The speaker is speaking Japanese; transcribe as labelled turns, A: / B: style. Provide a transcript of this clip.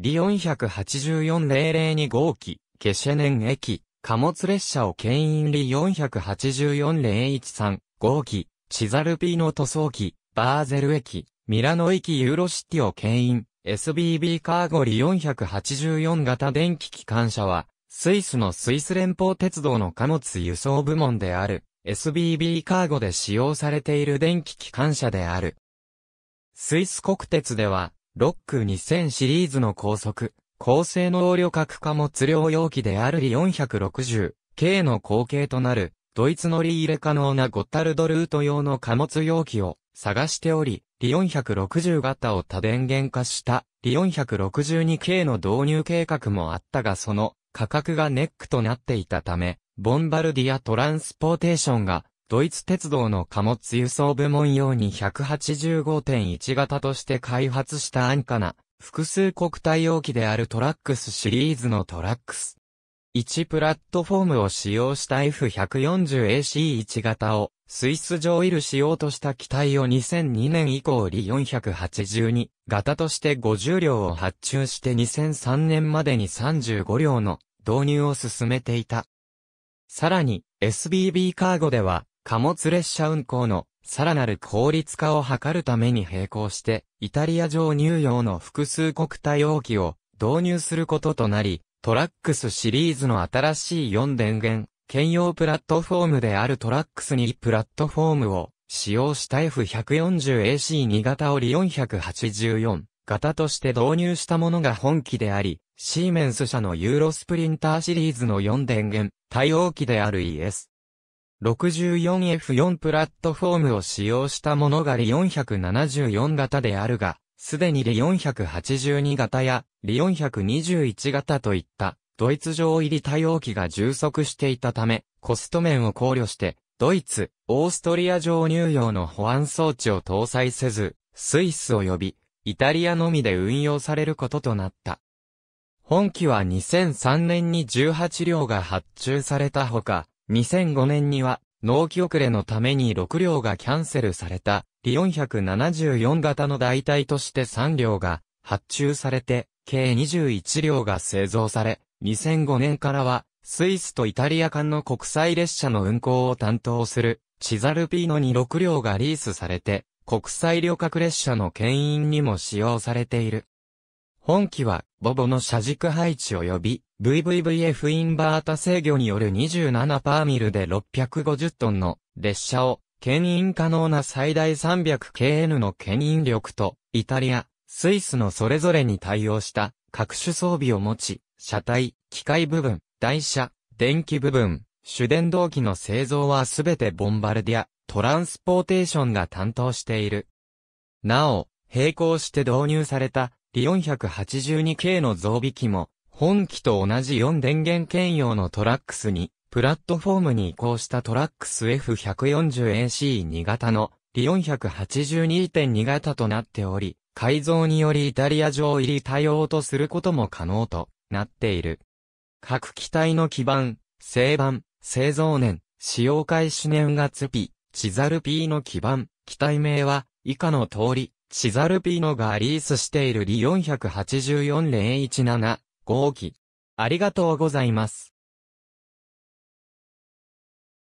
A: リ48400に号機、ケシェネン駅、貨物列車を牽引リ4840013、号機、チザルピーノ塗装機、バーゼル駅、ミラノ駅ユーロシティを牽引、SBB カーゴリ484型電気機関車は、スイスのスイス連邦鉄道の貨物輸送部門である、SBB カーゴで使用されている電気機関車である。スイス国鉄では、ロック2000シリーズの高速、高性能旅客貨物量容器であるリ 460K の後継となる、ドイツ乗り入れ可能なゴッタルドルート用の貨物容器を探しており、リ460型を多電源化したリ 462K の導入計画もあったがその価格がネックとなっていたため、ボンバルディアトランスポーテーションがドイツ鉄道の貨物輸送部門用に185.1型として開発した安価な複数国対応機であるトラックスシリーズのトラックス。1プラットフォームを使用した F140AC1 型をスイス上イルしようとした機体を2002年以降リ482型として50両を発注して2003年までに35両の導入を進めていた。さらに SBB カーゴでは貨物列車運行のさらなる効率化を図るために並行して、イタリア上入用の複数国対応機を導入することとなり、トラックスシリーズの新しい4電源、兼用プラットフォームであるトラックスにプラットフォームを使用した F140AC2 型折リ484型として導入したものが本機であり、シーメンス社のユーロスプリンターシリーズの4電源、対応機である ES 64F4 プラットフォームを使用したものがリ474型であるが、すでにリ482型やリ421型といったドイツ上入り対応機が充足していたため、コスト面を考慮して、ドイツ、オーストリア上入用の保安装置を搭載せず、スイス及び、イタリアのみで運用されることとなった。本機は2003年に18両が発注されたほか、2005年には、納期遅れのために6両がキャンセルされた、リ474型の代替として3両が発注されて、計21両が製造され、2005年からは、スイスとイタリア間の国際列車の運行を担当する、チザルピーノに6両がリースされて、国際旅客列車の牽引にも使用されている。本機は、ボボの車軸配置及び、VVVF インバータ制御による27パーミルで650トンの列車を牽引可能な最大 300kN の牽引力とイタリア、スイスのそれぞれに対応した各種装備を持ち、車体、機械部分、台車、電気部分、主電動機の製造はすべてボンバルディア、トランスポーテーションが担当している。なお、並行して導入された、リ 482K の増備機も、本機と同じ4電源兼用のトラックスに、プラットフォームに移行したトラックス F140AC2 型のリ482.2型となっており、改造によりイタリア上入り対応とすることも可能となっている。各機体の基板、製板、製造年、使用開始年月日、チザルピーの基板、機体名は以下の通り、チザルピーのがリースしているリ4 8 4 0 1 7ご応ありがとうございます。